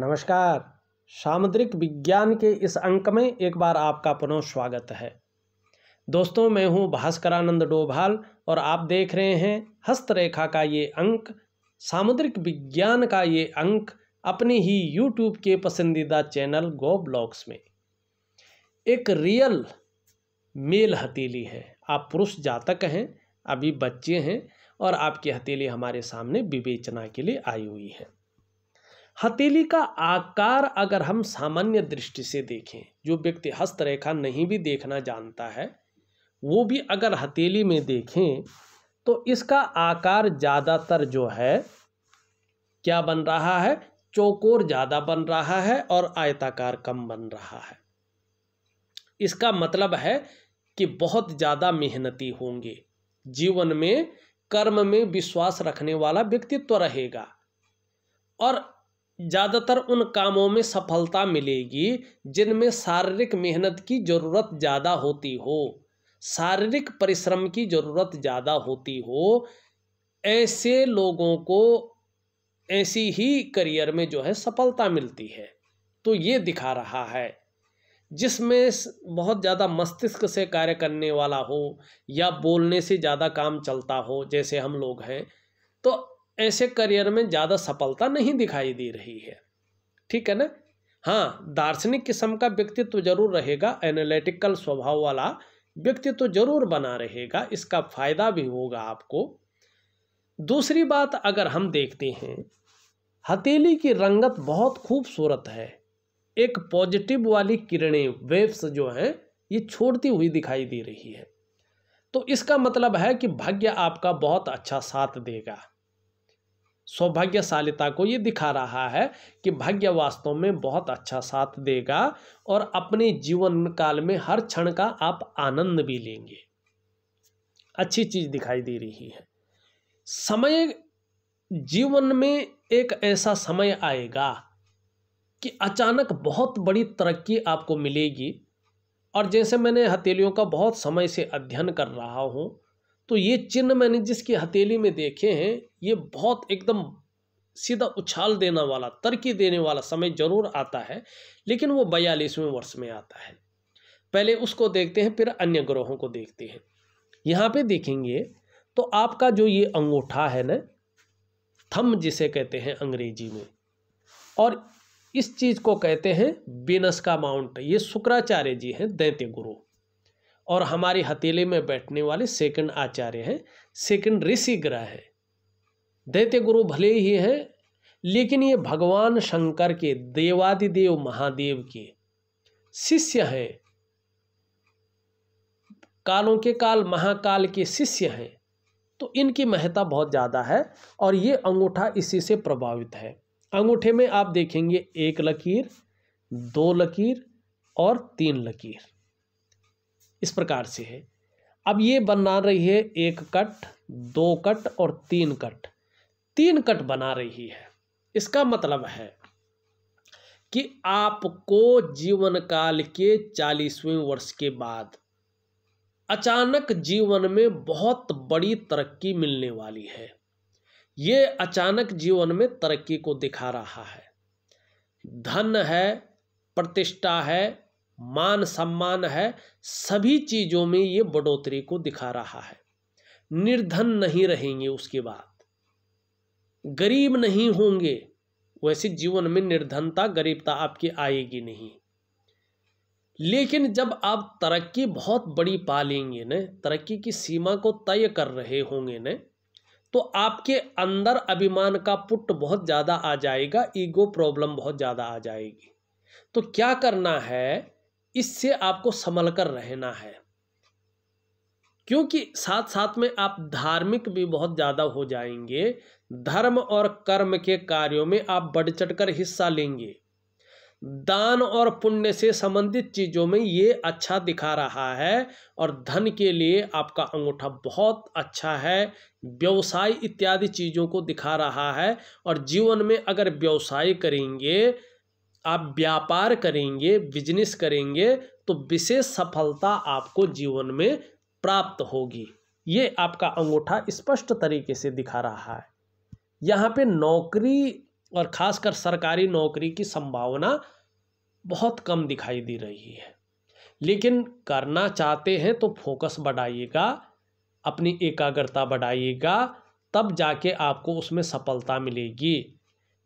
नमस्कार सामुद्रिक विज्ञान के इस अंक में एक बार आपका पुनः स्वागत है दोस्तों मैं हूं भास्करानंद डोभाल और आप देख रहे हैं हस्तरेखा का ये अंक सामुद्रिक विज्ञान का ये अंक अपने ही यूट्यूब के पसंदीदा चैनल गो ब्लॉग्स में एक रियल मेल हथेली है आप पुरुष जातक हैं अभी बच्चे हैं और आपकी हथेली हमारे सामने विवेचना के लिए आई हुई है हथेली का आकार अगर हम सामान्य दृष्टि से देखें जो व्यक्ति हस्तरेखा नहीं भी देखना जानता है वो भी अगर हथेली में देखें तो इसका आकार ज़्यादातर जो है क्या बन रहा है चौकोर ज़्यादा बन रहा है और आयताकार कम बन रहा है इसका मतलब है कि बहुत ज़्यादा मेहनती होंगे जीवन में कर्म में विश्वास रखने वाला व्यक्तित्व रहेगा और ज़्यादातर उन कामों में सफलता मिलेगी जिनमें शारीरिक मेहनत की ज़रूरत ज़्यादा होती हो शारीरिक परिश्रम की ज़रूरत ज़्यादा होती हो ऐसे लोगों को ऐसी ही करियर में जो है सफलता मिलती है तो ये दिखा रहा है जिसमें बहुत ज़्यादा मस्तिष्क से कार्य करने वाला हो या बोलने से ज़्यादा काम चलता हो जैसे हम लोग हैं तो ऐसे करियर में ज़्यादा सफलता नहीं दिखाई दे रही है ठीक है ना हाँ दार्शनिक किस्म का व्यक्तित्व तो जरूर रहेगा एनालिटिकल स्वभाव वाला व्यक्तित्व तो जरूर बना रहेगा इसका फायदा भी होगा आपको दूसरी बात अगर हम देखते हैं हथेली की रंगत बहुत खूबसूरत है एक पॉजिटिव वाली किरणें वेव्स जो हैं ये छोड़ती हुई दिखाई दे रही है तो इसका मतलब है कि भाग्य आपका बहुत अच्छा साथ देगा सौभाग्यशालिता को ये दिखा रहा है कि भाग्य वास्तव में बहुत अच्छा साथ देगा और अपने जीवन काल में हर क्षण का आप आनंद भी लेंगे अच्छी चीज दिखाई दे रही है समय जीवन में एक ऐसा समय आएगा कि अचानक बहुत बड़ी तरक्की आपको मिलेगी और जैसे मैंने हथेलियों का बहुत समय से अध्ययन कर रहा हूँ तो ये चिन्ह मैंने जिसकी हथेली में देखे हैं ये बहुत एकदम सीधा उछाल देने वाला तरक्की देने वाला समय जरूर आता है लेकिन वो बयालीसवें वर्ष में आता है पहले उसको देखते हैं फिर अन्य ग्रहों को देखते हैं यहाँ पे देखेंगे तो आपका जो ये अंगूठा है ना थम जिसे कहते हैं अंग्रेजी में और इस चीज़ को कहते हैं बेनस का माउंट ये शुक्राचार्य जी हैं दैत्य गुरु और हमारे हथेले में बैठने वाले सेकंड आचार्य हैं सेकंड ग्रह हैं दैत्य गुरु भले ही हैं लेकिन ये भगवान शंकर के देवादिदेव महादेव के शिष्य हैं कालों के काल महाकाल के शिष्य हैं तो इनकी महत्ता बहुत ज़्यादा है और ये अंगूठा इसी से प्रभावित है अंगूठे में आप देखेंगे एक लकीर दो लकीर और तीन लकीर इस प्रकार से है अब ये बना रही है एक कट दो कट और तीन कट तीन कट बना रही है इसका मतलब है कि आपको जीवन काल के चालीसवें वर्ष के बाद अचानक जीवन में बहुत बड़ी तरक्की मिलने वाली है ये अचानक जीवन में तरक्की को दिखा रहा है धन है प्रतिष्ठा है मान सम्मान है सभी चीज़ों में ये बढ़ोतरी को दिखा रहा है निर्धन नहीं रहेंगे उसके बाद गरीब नहीं होंगे वैसे जीवन में निर्धनता गरीबता आपकी आएगी नहीं लेकिन जब आप तरक्की बहुत बड़ी पालेंगे न तरक्की की सीमा को तय कर रहे होंगे न तो आपके अंदर अभिमान का पुट बहुत ज़्यादा आ जाएगा ईगो प्रॉब्लम बहुत ज़्यादा आ जाएगी तो क्या करना है इससे आपको संभल कर रहना है क्योंकि साथ साथ में आप धार्मिक भी बहुत ज़्यादा हो जाएंगे धर्म और कर्म के कार्यों में आप बढ़ चढ़ कर हिस्सा लेंगे दान और पुण्य से संबंधित चीज़ों में ये अच्छा दिखा रहा है और धन के लिए आपका अंगूठा बहुत अच्छा है व्यवसाय इत्यादि चीज़ों को दिखा रहा है और जीवन में अगर व्यवसाय करेंगे आप व्यापार करेंगे बिजनेस करेंगे तो विशेष सफलता आपको जीवन में प्राप्त होगी ये आपका अंगूठा स्पष्ट तरीके से दिखा रहा है यहाँ पे नौकरी और ख़ासकर सरकारी नौकरी की संभावना बहुत कम दिखाई दे रही है लेकिन करना चाहते हैं तो फोकस बढ़ाइएगा अपनी एकाग्रता बढ़ाइएगा तब जाके आपको उसमें सफलता मिलेगी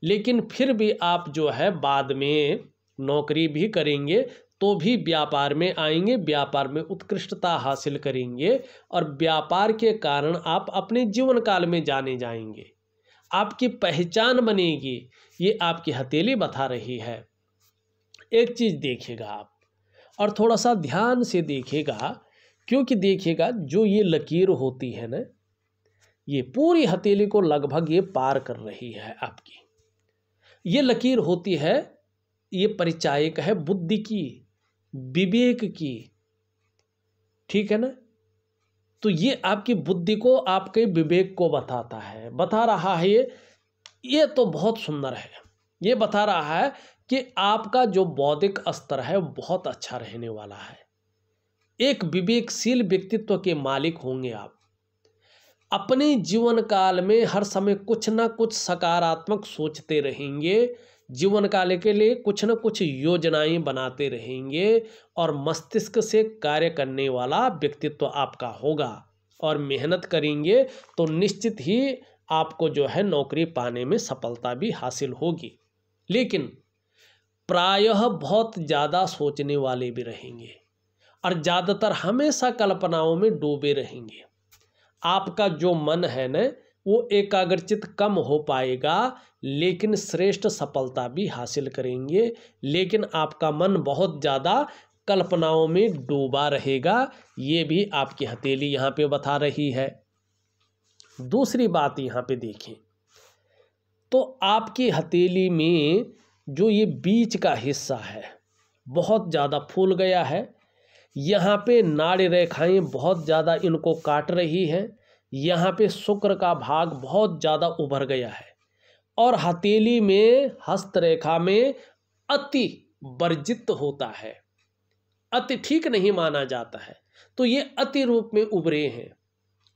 लेकिन फिर भी आप जो है बाद में नौकरी भी करेंगे तो भी व्यापार में आएंगे व्यापार में उत्कृष्टता हासिल करेंगे और व्यापार के कारण आप अपने जीवन काल में जाने जाएंगे आपकी पहचान बनेगी ये आपकी हथेली बता रही है एक चीज़ देखिएगा आप और थोड़ा सा ध्यान से देखिएगा क्योंकि देखिएगा जो ये लकीर होती है ना ये पूरी हथेली को लगभग ये पार कर रही है आपकी ये लकीर होती है ये परिचायक है बुद्धि की विवेक की ठीक है ना तो ये आपकी बुद्धि को आपके विवेक को बताता है बता रहा है ये ये तो बहुत सुंदर है ये बता रहा है कि आपका जो बौद्धिक स्तर है बहुत अच्छा रहने वाला है एक विवेकशील व्यक्तित्व के मालिक होंगे आप अपने जीवन काल में हर समय कुछ ना कुछ सकारात्मक सोचते रहेंगे जीवन काल के लिए कुछ ना कुछ योजनाएं बनाते रहेंगे और मस्तिष्क से कार्य करने वाला व्यक्तित्व आपका होगा और मेहनत करेंगे तो निश्चित ही आपको जो है नौकरी पाने में सफलता भी हासिल होगी लेकिन प्रायः बहुत ज़्यादा सोचने वाले भी रहेंगे और ज़्यादातर हमेशा कल्पनाओं में डूबे रहेंगे आपका जो मन है न वो एकाग्रचित कम हो पाएगा लेकिन श्रेष्ठ सफलता भी हासिल करेंगे लेकिन आपका मन बहुत ज़्यादा कल्पनाओं में डूबा रहेगा ये भी आपकी हथेली यहाँ पे बता रही है दूसरी बात यहाँ पे देखें तो आपकी हथेली में जो ये बीच का हिस्सा है बहुत ज़्यादा फूल गया है यहाँ पे नाड़ी रेखाएं बहुत ज़्यादा इनको काट रही हैं यहाँ पे शुक्र का भाग बहुत ज़्यादा उभर गया है और हथेली में हस्तरेखा में अति वर्जित होता है अति ठीक नहीं माना जाता है तो ये अति रूप में उभरे हैं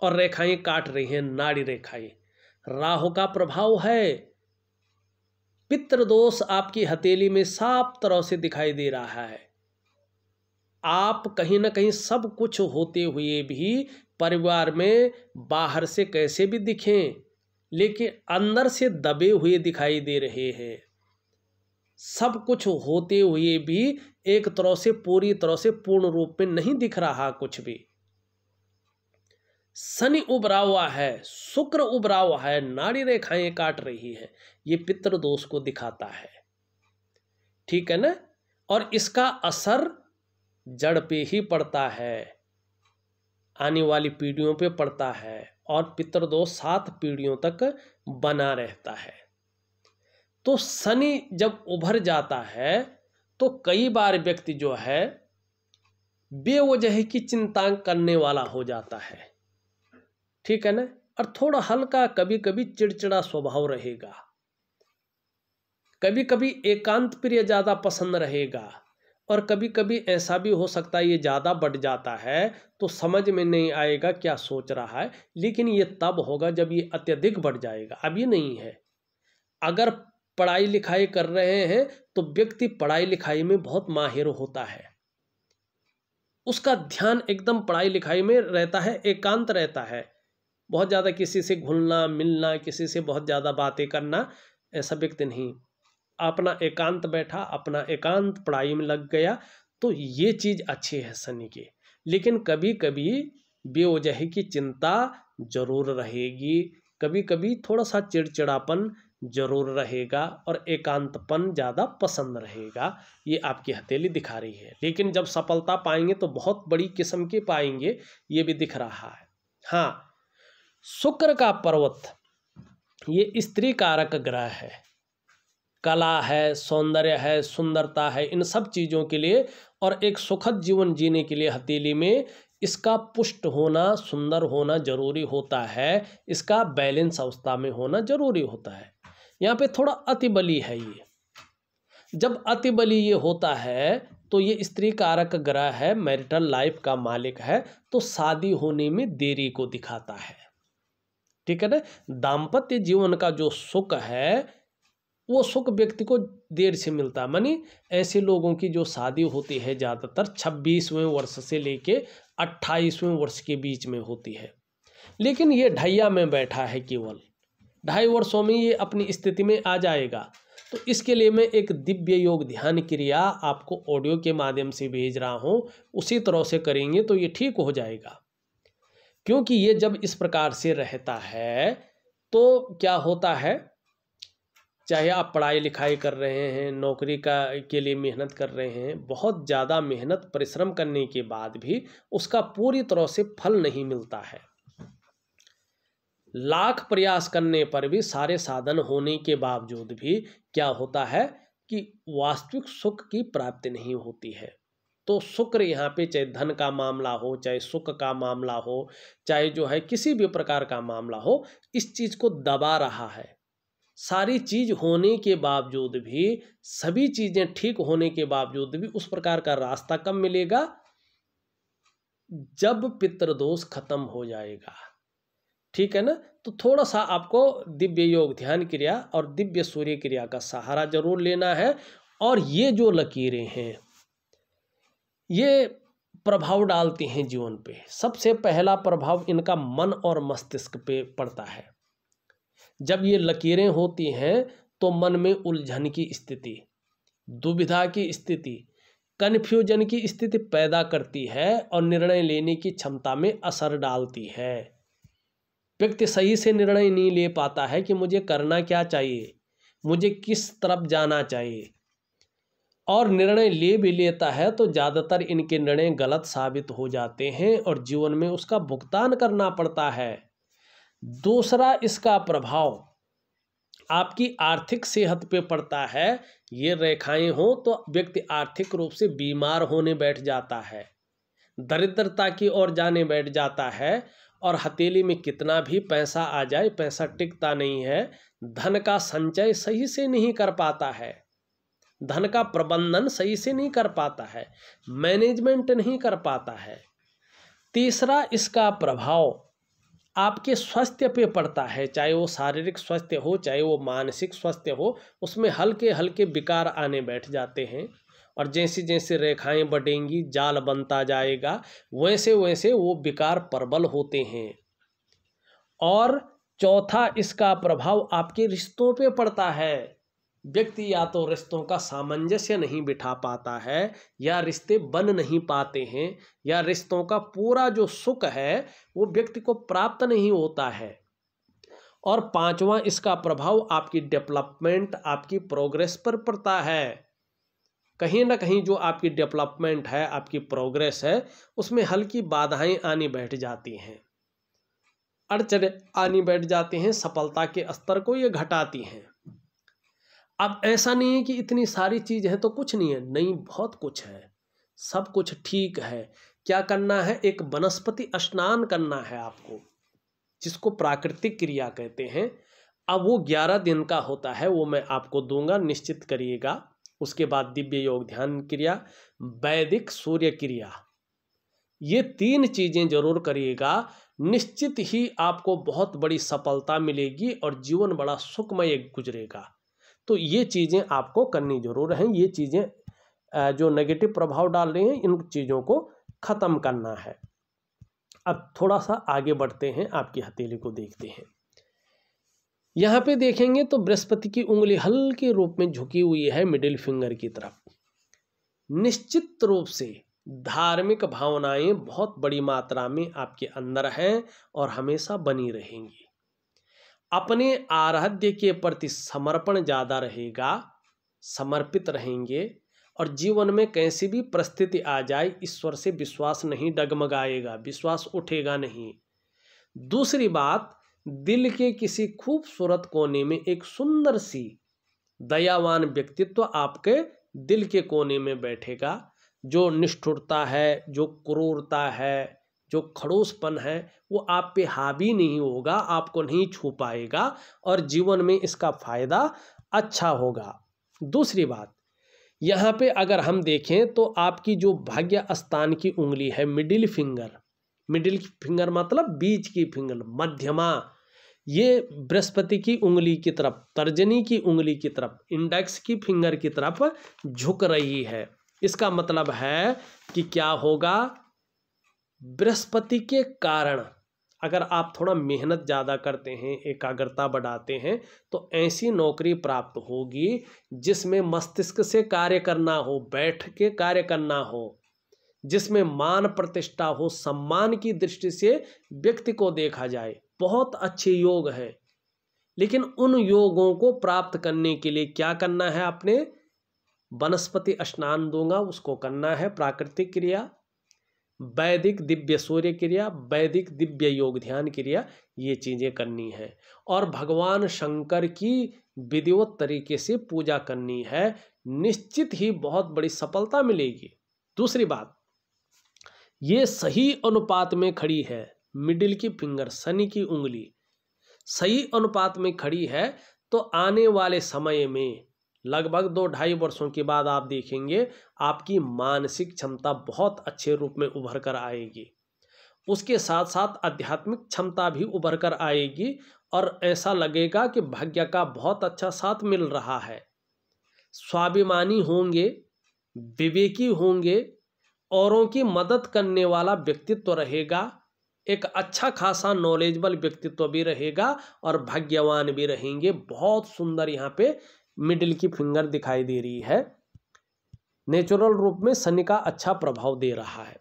और रेखाएं काट रही हैं नाड़ी रेखाएं राहु का प्रभाव है पितृदोष आपकी हथेली में साफ तरह से दिखाई दे रहा है आप कहीं ना कहीं सब कुछ होते हुए भी परिवार में बाहर से कैसे भी दिखें लेकिन अंदर से दबे हुए दिखाई दे रहे हैं सब कुछ होते हुए भी एक तरह से पूरी तरह से पूर्ण रूप में नहीं दिख रहा कुछ भी शनि उभरा हुआ है शुक्र उभरा हुआ है नाड़ी रेखाएं काट रही है ये पितृदोष को दिखाता है ठीक है ना और इसका असर जड़ पे ही पड़ता है आने वाली पीढ़ियों पे पड़ता है और पितृदोष सात पीढ़ियों तक बना रहता है तो शनि जब उभर जाता है तो कई बार व्यक्ति जो है बेवजह की चिंता करने वाला हो जाता है ठीक है ना और थोड़ा हल्का कभी कभी चिड़चिड़ा स्वभाव रहेगा कभी कभी एकांत प्रिय ज़्यादा पसंद रहेगा और कभी कभी ऐसा भी हो सकता है ये ज़्यादा बढ़ जाता है तो समझ में नहीं आएगा क्या सोच रहा है लेकिन ये तब होगा जब ये अत्यधिक बढ़ जाएगा अभी नहीं है अगर पढ़ाई लिखाई कर रहे हैं तो व्यक्ति पढ़ाई लिखाई में बहुत माहिर होता है उसका ध्यान एकदम पढ़ाई लिखाई में रहता है एकांत रहता है बहुत ज़्यादा किसी से घुलना मिलना किसी से बहुत ज़्यादा बातें करना ऐसा व्यक्ति नहीं अपना एकांत बैठा अपना एकांत पढ़ाई में लग गया तो ये चीज़ अच्छी है शनि की लेकिन कभी कभी बेवजह की चिंता जरूर रहेगी कभी कभी थोड़ा सा चिड़चिड़ापन जरूर रहेगा और एकांतपन ज़्यादा पसंद रहेगा ये आपकी हथेली दिखा रही है लेकिन जब सफलता पाएंगे तो बहुत बड़ी किस्म की पाएंगे ये भी दिख रहा है हाँ शुक्र का पर्वत ये स्त्री कारक ग्रह है कला है सौंदर्य है सुंदरता है इन सब चीज़ों के लिए और एक सुखद जीवन जीने के लिए हथेली में इसका पुष्ट होना सुंदर होना जरूरी होता है इसका बैलेंस अवस्था में होना जरूरी होता है यहाँ पे थोड़ा अतिबली है ये जब अतिबली ये होता है तो ये स्त्री कारक ग्रह है मैरिटल लाइफ का मालिक है तो शादी होने में देरी को दिखाता है ठीक है ना दाम्पत्य जीवन का जो सुख है वो सुख व्यक्ति को देर से मिलता है मानी ऐसे लोगों की जो शादी होती है ज़्यादातर छब्बीसवें वर्ष से लेके अट्ठाईसवें वर्ष के बीच में होती है लेकिन ये ढैया में बैठा है केवल ढाई वर्षों में ये अपनी स्थिति में आ जाएगा तो इसके लिए मैं एक दिव्य योग ध्यान क्रिया आपको ऑडियो के माध्यम से भेज रहा हूँ उसी तरह से करेंगे तो ये ठीक हो जाएगा क्योंकि ये जब इस प्रकार से रहता है तो क्या होता है चाहे आप पढ़ाई लिखाई कर रहे हैं नौकरी का के लिए मेहनत कर रहे हैं बहुत ज़्यादा मेहनत परिश्रम करने के बाद भी उसका पूरी तरह से फल नहीं मिलता है लाख प्रयास करने पर भी सारे साधन होने के बावजूद भी क्या होता है कि वास्तविक सुख की प्राप्ति नहीं होती है तो शुक्र यहाँ पे चाहे धन का मामला हो चाहे सुख का मामला हो चाहे जो है किसी भी प्रकार का मामला हो इस चीज़ को दबा रहा है सारी चीज़ होने के बावजूद भी सभी चीज़ें ठीक होने के बावजूद भी उस प्रकार का रास्ता कब मिलेगा जब पितृदोष खत्म हो जाएगा ठीक है ना तो थोड़ा सा आपको दिव्य योग ध्यान क्रिया और दिव्य सूर्य क्रिया का सहारा जरूर लेना है और ये जो लकीरें हैं ये प्रभाव डालती हैं जीवन पे सबसे पहला प्रभाव इनका मन और मस्तिष्क पे पड़ता है जब ये लकीरें होती हैं तो मन में उलझन की स्थिति दुविधा की स्थिति कन्फ्यूजन की स्थिति पैदा करती है और निर्णय लेने की क्षमता में असर डालती है व्यक्ति सही से निर्णय नहीं ले पाता है कि मुझे करना क्या चाहिए मुझे किस तरफ जाना चाहिए और निर्णय ले भी लेता है तो ज़्यादातर इनके निर्णय गलत साबित हो जाते हैं और जीवन में उसका भुगतान करना पड़ता है दूसरा इसका प्रभाव आपकी आर्थिक सेहत पे पड़ता है ये रेखाएं हों तो व्यक्ति आर्थिक रूप से बीमार होने बैठ जाता है दरिद्रता की ओर जाने बैठ जाता है और हथेली में कितना भी पैसा आ जाए पैसा टिकता नहीं है धन का संचय सही से नहीं कर पाता है धन का प्रबंधन सही से नहीं कर पाता है मैनेजमेंट नहीं कर पाता है तीसरा इसका प्रभाव आपके स्वास्थ्य पे पड़ता है चाहे वो शारीरिक स्वास्थ्य हो चाहे वो मानसिक स्वास्थ्य हो उसमें हल्के हल्के विकार आने बैठ जाते हैं और जैसे जैसे रेखाएं बढ़ेंगी जाल बनता जाएगा वैसे वैसे वो विकार प्रबल होते हैं और चौथा इसका प्रभाव आपके रिश्तों पे पड़ता है व्यक्ति या तो रिश्तों का सामंजस्य नहीं बिठा पाता है या रिश्ते बन नहीं पाते हैं या रिश्तों का पूरा जो सुख है वो व्यक्ति को प्राप्त नहीं होता है और पांचवा इसका प्रभाव आपकी डेवलपमेंट आपकी प्रोग्रेस पर पड़ता है कहीं ना कहीं जो आपकी डेवलपमेंट है आपकी प्रोग्रेस है उसमें हल्की बाधाएं आनी बैठ जाती हैं अड़चने आनी बैठ जाती हैं सफलता के स्तर को ये घटाती हैं अब ऐसा नहीं है कि इतनी सारी चीज़ है तो कुछ नहीं है नहीं बहुत कुछ है सब कुछ ठीक है क्या करना है एक वनस्पति स्नान करना है आपको जिसको प्राकृतिक क्रिया कहते हैं अब वो ग्यारह दिन का होता है वो मैं आपको दूंगा निश्चित करिएगा उसके बाद दिव्य योग ध्यान क्रिया वैदिक सूर्य क्रिया ये तीन चीज़ें जरूर करिएगा निश्चित ही आपको बहुत बड़ी सफलता मिलेगी और जीवन बड़ा सुखमय गुजरेगा तो ये चीज़ें आपको करनी जरूर हैं ये चीज़ें जो नेगेटिव प्रभाव डाल रही हैं इन चीज़ों को ख़त्म करना है अब थोड़ा सा आगे बढ़ते हैं आपकी हथेली को देखते हैं यहाँ पे देखेंगे तो बृहस्पति की उंगली हल्के रूप में झुकी हुई है मिडिल फिंगर की तरफ निश्चित रूप से धार्मिक भावनाएं बहुत बड़ी मात्रा में आपके अंदर हैं और हमेशा बनी रहेंगी अपने आराध्य के प्रति समर्पण ज़्यादा रहेगा समर्पित रहेंगे और जीवन में कैसी भी परिस्थिति आ जाए ईश्वर से विश्वास नहीं डगमगाएगा विश्वास उठेगा नहीं दूसरी बात दिल के किसी खूबसूरत कोने में एक सुंदर सी दयावान व्यक्तित्व आपके दिल के कोने में बैठेगा जो निष्ठुरता है जो क्रूरता है जो खड़ोसपन है वो आप पे हावी नहीं होगा आपको नहीं छू पाएगा और जीवन में इसका फ़ायदा अच्छा होगा दूसरी बात यहाँ पे अगर हम देखें तो आपकी जो भाग्य स्थान की उंगली है मिडिल फिंगर मिडिल फिंगर मतलब बीच की फिंगर मध्यमा ये बृहस्पति की उंगली की तरफ तर्जनी की उंगली की तरफ इंडेक्स की फिंगर की तरफ झुक रही है इसका मतलब है कि क्या होगा बृहस्पति के कारण अगर आप थोड़ा मेहनत ज़्यादा करते हैं एकाग्रता बढ़ाते हैं तो ऐसी नौकरी प्राप्त होगी जिसमें मस्तिष्क से कार्य करना हो बैठ के कार्य करना हो जिसमें मान प्रतिष्ठा हो सम्मान की दृष्टि से व्यक्ति को देखा जाए बहुत अच्छे योग हैं लेकिन उन योगों को प्राप्त करने के लिए क्या करना है आपने वनस्पति स्नान दूंगा उसको करना है प्राकृतिक क्रिया वैदिक दिव्य सूर्य क्रिया वैदिक दिव्य योग ध्यान क्रिया ये चीज़ें करनी है और भगवान शंकर की विधिवत तरीके से पूजा करनी है निश्चित ही बहुत बड़ी सफलता मिलेगी दूसरी बात ये सही अनुपात में खड़ी है मिडिल की फिंगर शनि की उंगली सही अनुपात में खड़ी है तो आने वाले समय में लगभग दो ढाई वर्षों के बाद आप देखेंगे आपकी मानसिक क्षमता बहुत अच्छे रूप में उभर कर आएगी उसके साथ साथ आध्यात्मिक क्षमता भी उभर कर आएगी और ऐसा लगेगा कि भाग्य का बहुत अच्छा साथ मिल रहा है स्वाभिमानी होंगे विवेकी होंगे औरों की मदद करने वाला व्यक्तित्व तो रहेगा एक अच्छा खासा नॉलेजबल व्यक्तित्व भी रहेगा और भाग्यवान भी रहेंगे बहुत सुंदर यहाँ पे मिडिल की फिंगर दिखाई दे रही है नेचुरल रूप में शनि का अच्छा प्रभाव दे रहा है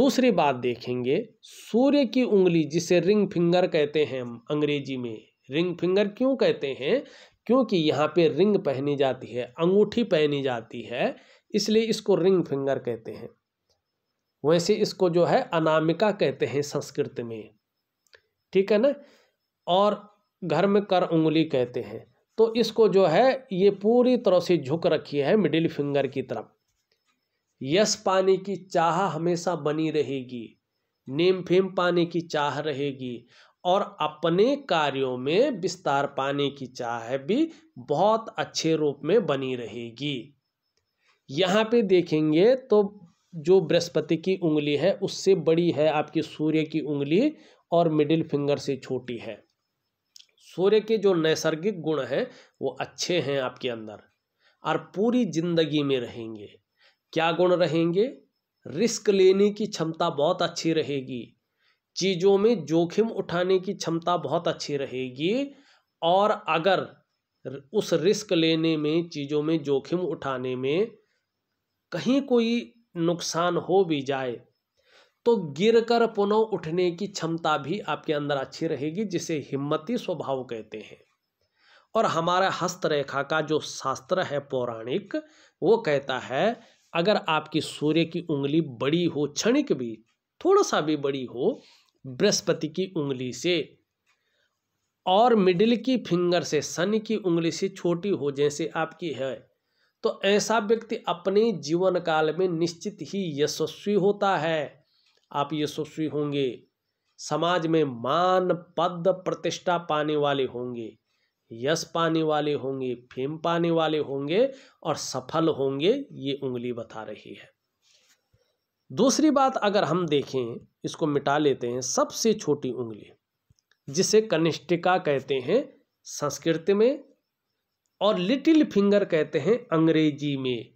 दूसरी बात देखेंगे सूर्य की उंगली जिसे रिंग फिंगर कहते हैं हम अंग्रेजी में रिंग फिंगर क्यों कहते हैं क्योंकि यहाँ पे रिंग पहनी जाती है अंगूठी पहनी जाती है इसलिए इसको रिंग फिंगर कहते हैं वैसे इसको जो है अनामिका कहते हैं संस्कृत में ठीक है ना और घर में कर उंगली कहते हैं तो इसको जो है ये पूरी तरह से झुक रखी है मिडिल फिंगर की तरफ यश पाने की चाह हमेशा बनी रहेगी नेम फेम पाने की चाह रहेगी और अपने कार्यों में विस्तार पाने की चाह भी बहुत अच्छे रूप में बनी रहेगी यहाँ पे देखेंगे तो जो बृहस्पति की उंगली है उससे बड़ी है आपकी सूर्य की उंगली और मिडिल फिंगर से छोटी है सूर्य के जो नैसर्गिक गुण हैं वो अच्छे हैं आपके अंदर और पूरी जिंदगी में रहेंगे क्या गुण रहेंगे रिस्क लेने की क्षमता बहुत अच्छी रहेगी चीज़ों में जोखिम उठाने की क्षमता बहुत अच्छी रहेगी और अगर उस रिस्क लेने में चीज़ों में जोखिम उठाने में कहीं कोई नुकसान हो भी जाए तो गिरकर पुनः उठने की क्षमता भी आपके अंदर अच्छी रहेगी जिसे हिम्मती स्वभाव कहते हैं और हमारा हस्तरेखा का जो शास्त्र है पौराणिक वो कहता है अगर आपकी सूर्य की उंगली बड़ी हो क्षणिक भी थोड़ा सा भी बड़ी हो बृहस्पति की उंगली से और मिडिल की फिंगर से शनि की उंगली से छोटी हो जैसे आपकी है तो ऐसा व्यक्ति अपने जीवन काल में निश्चित ही यशस्वी होता है आप यशस्वी होंगे समाज में मान पद प्रतिष्ठा पाने वाले होंगे यश पाने वाले होंगे फेम पाने वाले होंगे और सफल होंगे ये उंगली बता रही है दूसरी बात अगर हम देखें इसको मिटा लेते हैं सबसे छोटी उंगली जिसे कनिष्ठिका कहते हैं संस्कृत में और लिटिल फिंगर कहते हैं अंग्रेजी में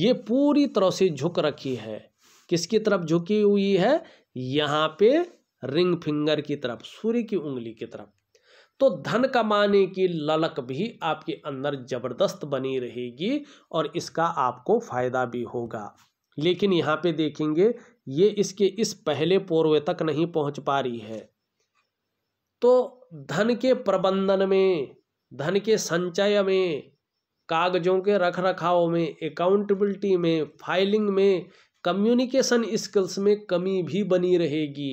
ये पूरी तरह से झुक रखी है किसकी तरफ झुकी हुई है यहाँ पे रिंग फिंगर की तरफ सूर्य की उंगली की तरफ तो धन कमाने की ललक भी आपके अंदर जबरदस्त बनी रहेगी और इसका आपको फायदा भी होगा लेकिन यहाँ पे देखेंगे ये इसके इस पहले पूर्व तक नहीं पहुंच पा रही है तो धन के प्रबंधन में धन के संचय में कागजों के रख रखाव में अकाउंटेबिलिटी में फाइलिंग में कम्युनिकेशन स्किल्स में कमी भी बनी रहेगी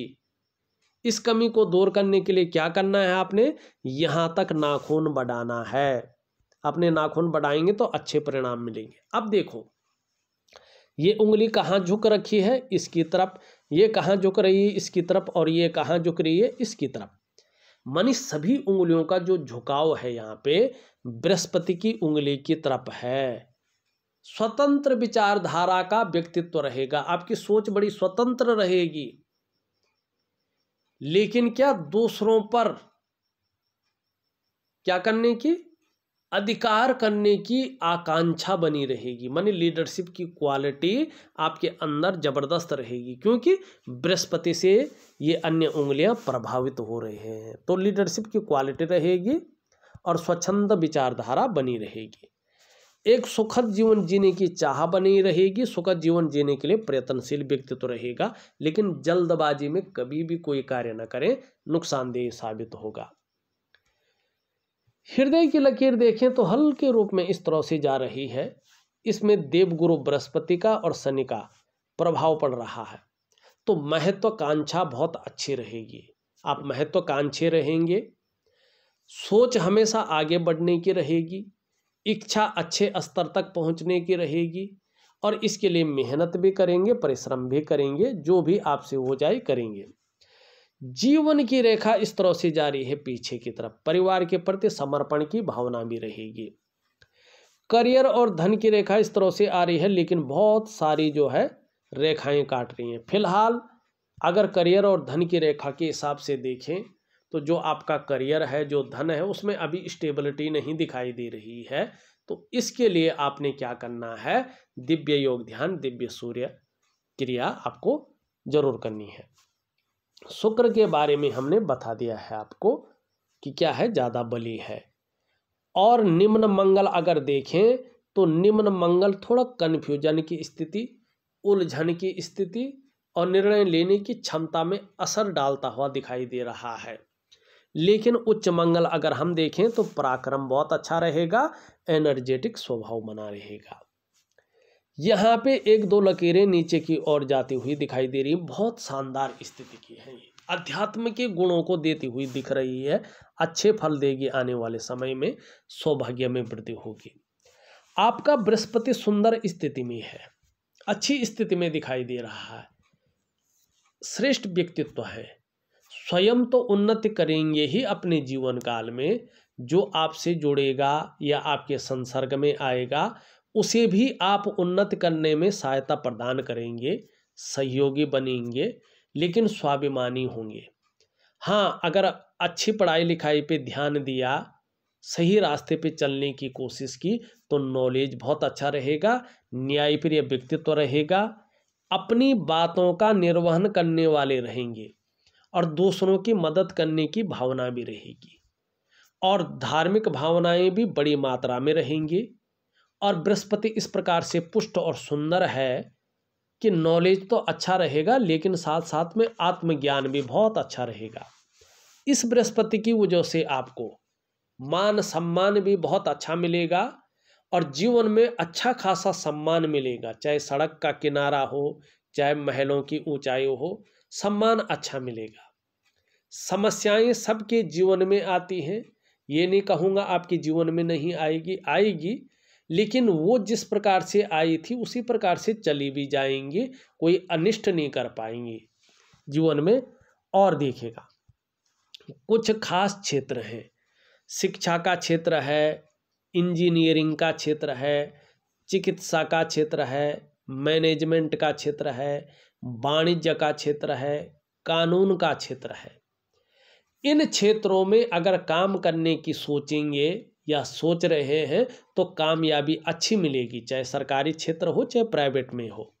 इस कमी को दूर करने के लिए क्या करना है आपने यहाँ तक नाखून बढ़ाना है अपने नाखून बढ़ाएंगे तो अच्छे परिणाम मिलेंगे अब देखो ये उंगली कहाँ झुक रखी है इसकी तरफ ये कहाँ झुक रही है इसकी तरफ और ये कहाँ झुक रही है इसकी तरफ मनी सभी उंगलियों का जो झुकाव है यहाँ पे बृहस्पति की उंगली की तरफ है स्वतंत्र विचारधारा का व्यक्तित्व रहेगा आपकी सोच बड़ी स्वतंत्र रहेगी लेकिन क्या दूसरों पर क्या करने की अधिकार करने की आकांक्षा बनी रहेगी मानी लीडरशिप की क्वालिटी आपके अंदर जबरदस्त रहेगी क्योंकि बृहस्पति से ये अन्य उंगलियां प्रभावित हो रहे हैं तो लीडरशिप की क्वालिटी रहेगी और स्वच्छंद विचारधारा बनी रहेगी एक सुखद जीवन जीने की चाह बनी रहेगी सुखद जीवन जीने के लिए प्रयत्नशील व्यक्ति तो रहेगा लेकिन जल्दबाजी में कभी भी कोई कार्य न करें नुकसानदेह साबित होगा हृदय की लकीर देखें तो हल्के रूप में इस तरह से जा रही है इसमें देवगुरु बृहस्पति का और शनि का प्रभाव पड़ रहा है तो महत्वाकांक्षा बहुत अच्छी रहेगी आप महत्वाकांक्षी रहेंगे सोच हमेशा आगे बढ़ने की रहेगी इच्छा अच्छे स्तर तक पहुंचने की रहेगी और इसके लिए मेहनत भी करेंगे परिश्रम भी करेंगे जो भी आपसे हो जाए करेंगे जीवन की रेखा इस तरह से जारी है पीछे की तरफ परिवार के प्रति समर्पण की भावना भी रहेगी करियर और धन की रेखा इस तरह से आ रही है लेकिन बहुत सारी जो है रेखाएं काट रही हैं फिलहाल अगर करियर और धन की रेखा के हिसाब से देखें तो जो आपका करियर है जो धन है उसमें अभी स्टेबिलिटी नहीं दिखाई दे रही है तो इसके लिए आपने क्या करना है दिव्य योग ध्यान दिव्य सूर्य क्रिया आपको जरूर करनी है शुक्र के बारे में हमने बता दिया है आपको कि क्या है ज़्यादा बलि है और निम्न मंगल अगर देखें तो निम्न मंगल थोड़ा कन्फ्यूजन की स्थिति उलझन की स्थिति और निर्णय लेने की क्षमता में असर डालता हुआ दिखाई दे रहा है लेकिन उच्च मंगल अगर हम देखें तो पराक्रम बहुत अच्छा रहेगा एनर्जेटिक स्वभाव बना रहेगा यहाँ पे एक दो लकीरें नीचे की ओर जाती हुई दिखाई दे रही है बहुत शानदार स्थिति की है ये अध्यात्म के गुणों को देती हुई दिख रही है अच्छे फल देगी आने वाले समय में सौभाग्य में वृद्धि होगी आपका बृहस्पति सुंदर स्थिति में है अच्छी स्थिति में दिखाई दे रहा है श्रेष्ठ व्यक्तित्व है स्वयं तो उन्नति करेंगे ही अपने जीवन काल में जो आपसे जुड़ेगा या आपके संसर्ग में आएगा उसे भी आप उन्नत करने में सहायता प्रदान करेंगे सहयोगी बनेंगे लेकिन स्वाभिमानी होंगे हाँ अगर अच्छी पढ़ाई लिखाई पे ध्यान दिया सही रास्ते पे चलने की कोशिश की तो नॉलेज बहुत अच्छा रहेगा न्यायप्रिय व्यक्तित्व रहेगा अपनी बातों का निर्वहन करने वाले रहेंगे और दूसरों की मदद करने की भावना भी रहेगी और धार्मिक भावनाएं भी बड़ी मात्रा में रहेंगी और बृहस्पति इस प्रकार से पुष्ट और सुंदर है कि नॉलेज तो अच्छा रहेगा लेकिन साथ साथ में आत्मज्ञान भी बहुत अच्छा रहेगा इस बृहस्पति की वजह से आपको मान सम्मान भी बहुत अच्छा मिलेगा और जीवन में अच्छा खासा सम्मान मिलेगा चाहे सड़क का किनारा हो चाहे महलों की ऊंचाई हो सम्मान अच्छा मिलेगा समस्याएं सबके जीवन में आती हैं ये नहीं कहूँगा आपके जीवन में नहीं आएगी आएगी लेकिन वो जिस प्रकार से आई थी उसी प्रकार से चली भी जाएंगी कोई अनिष्ट नहीं कर पाएंगे जीवन में और देखेगा कुछ खास क्षेत्र हैं शिक्षा का क्षेत्र है इंजीनियरिंग का क्षेत्र है चिकित्सा का क्षेत्र है मैनेजमेंट का क्षेत्र है वाणिज्य का क्षेत्र है कानून का क्षेत्र है इन क्षेत्रों में अगर काम करने की सोचेंगे या सोच रहे हैं तो कामयाबी अच्छी मिलेगी चाहे सरकारी क्षेत्र हो चाहे प्राइवेट में हो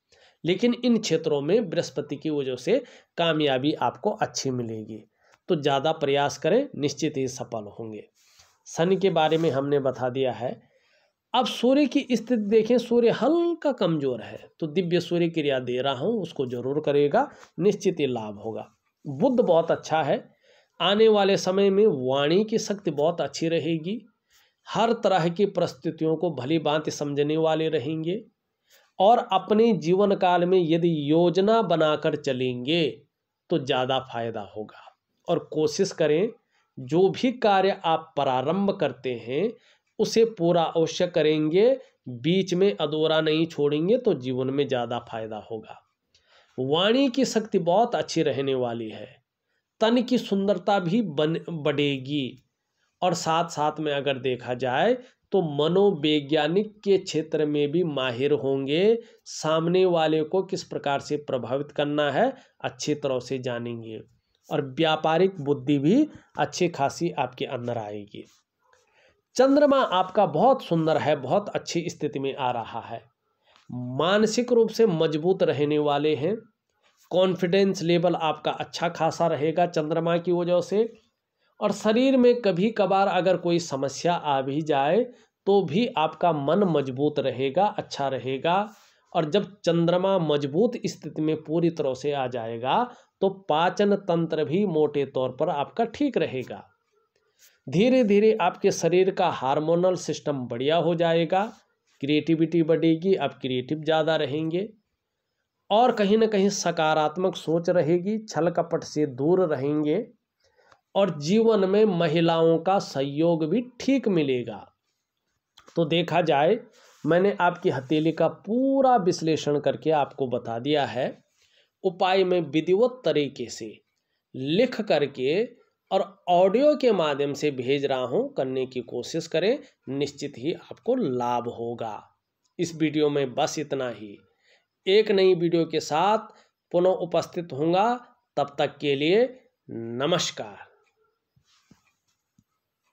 लेकिन इन क्षेत्रों में बृहस्पति की वजह से कामयाबी आपको अच्छी मिलेगी तो ज़्यादा प्रयास करें निश्चित ही सफल होंगे शनि के बारे में हमने बता दिया है अब सूर्य की स्थिति देखें सूर्य हल्का कमजोर है तो दिव्य सूर्य क्रिया दे रहा हूँ उसको जरूर करेगा निश्चित ही लाभ होगा बुद्ध बहुत अच्छा है आने वाले समय में वाणी की शक्ति बहुत अच्छी रहेगी हर तरह की परिस्थितियों को भली भांति समझने वाले रहेंगे और अपने जीवन काल में यदि योजना बनाकर चलेंगे तो ज़्यादा फायदा होगा और कोशिश करें जो भी कार्य आप प्रारंभ करते हैं उसे पूरा अवश्य करेंगे बीच में अधूरा नहीं छोड़ेंगे तो जीवन में ज़्यादा फायदा होगा वाणी की शक्ति बहुत अच्छी रहने वाली है तन की सुंदरता भी बन बढ़ेगी और साथ साथ में अगर देखा जाए तो मनोवैज्ञानिक के क्षेत्र में भी माहिर होंगे सामने वाले को किस प्रकार से प्रभावित करना है अच्छी तरह से जानेंगे और व्यापारिक बुद्धि भी अच्छी खासी आपके अंदर आएगी चंद्रमा आपका बहुत सुंदर है बहुत अच्छी स्थिति में आ रहा है मानसिक रूप से मजबूत रहने वाले हैं कॉन्फिडेंस लेवल आपका अच्छा खासा रहेगा चंद्रमा की वजह से और शरीर में कभी कभार अगर कोई समस्या आ भी जाए तो भी आपका मन मजबूत रहेगा अच्छा रहेगा और जब चंद्रमा मजबूत स्थिति में पूरी तरह से आ जाएगा तो पाचन तंत्र भी मोटे तौर पर आपका ठीक रहेगा धीरे धीरे आपके शरीर का हार्मोनल सिस्टम बढ़िया हो जाएगा क्रिएटिविटी बढ़ेगी आप क्रिएटिव ज़्यादा रहेंगे और कहीं ना कहीं सकारात्मक सोच रहेगी छल कपट से दूर रहेंगे और जीवन में महिलाओं का सहयोग भी ठीक मिलेगा तो देखा जाए मैंने आपकी हथेली का पूरा विश्लेषण करके आपको बता दिया है उपाय में विधिवत तरीके से लिख करके और ऑडियो के माध्यम से भेज रहा हूँ करने की कोशिश करें निश्चित ही आपको लाभ होगा इस वीडियो में बस इतना ही एक नई वीडियो के साथ पुनः उपस्थित होंगे तब तक के लिए नमस्कार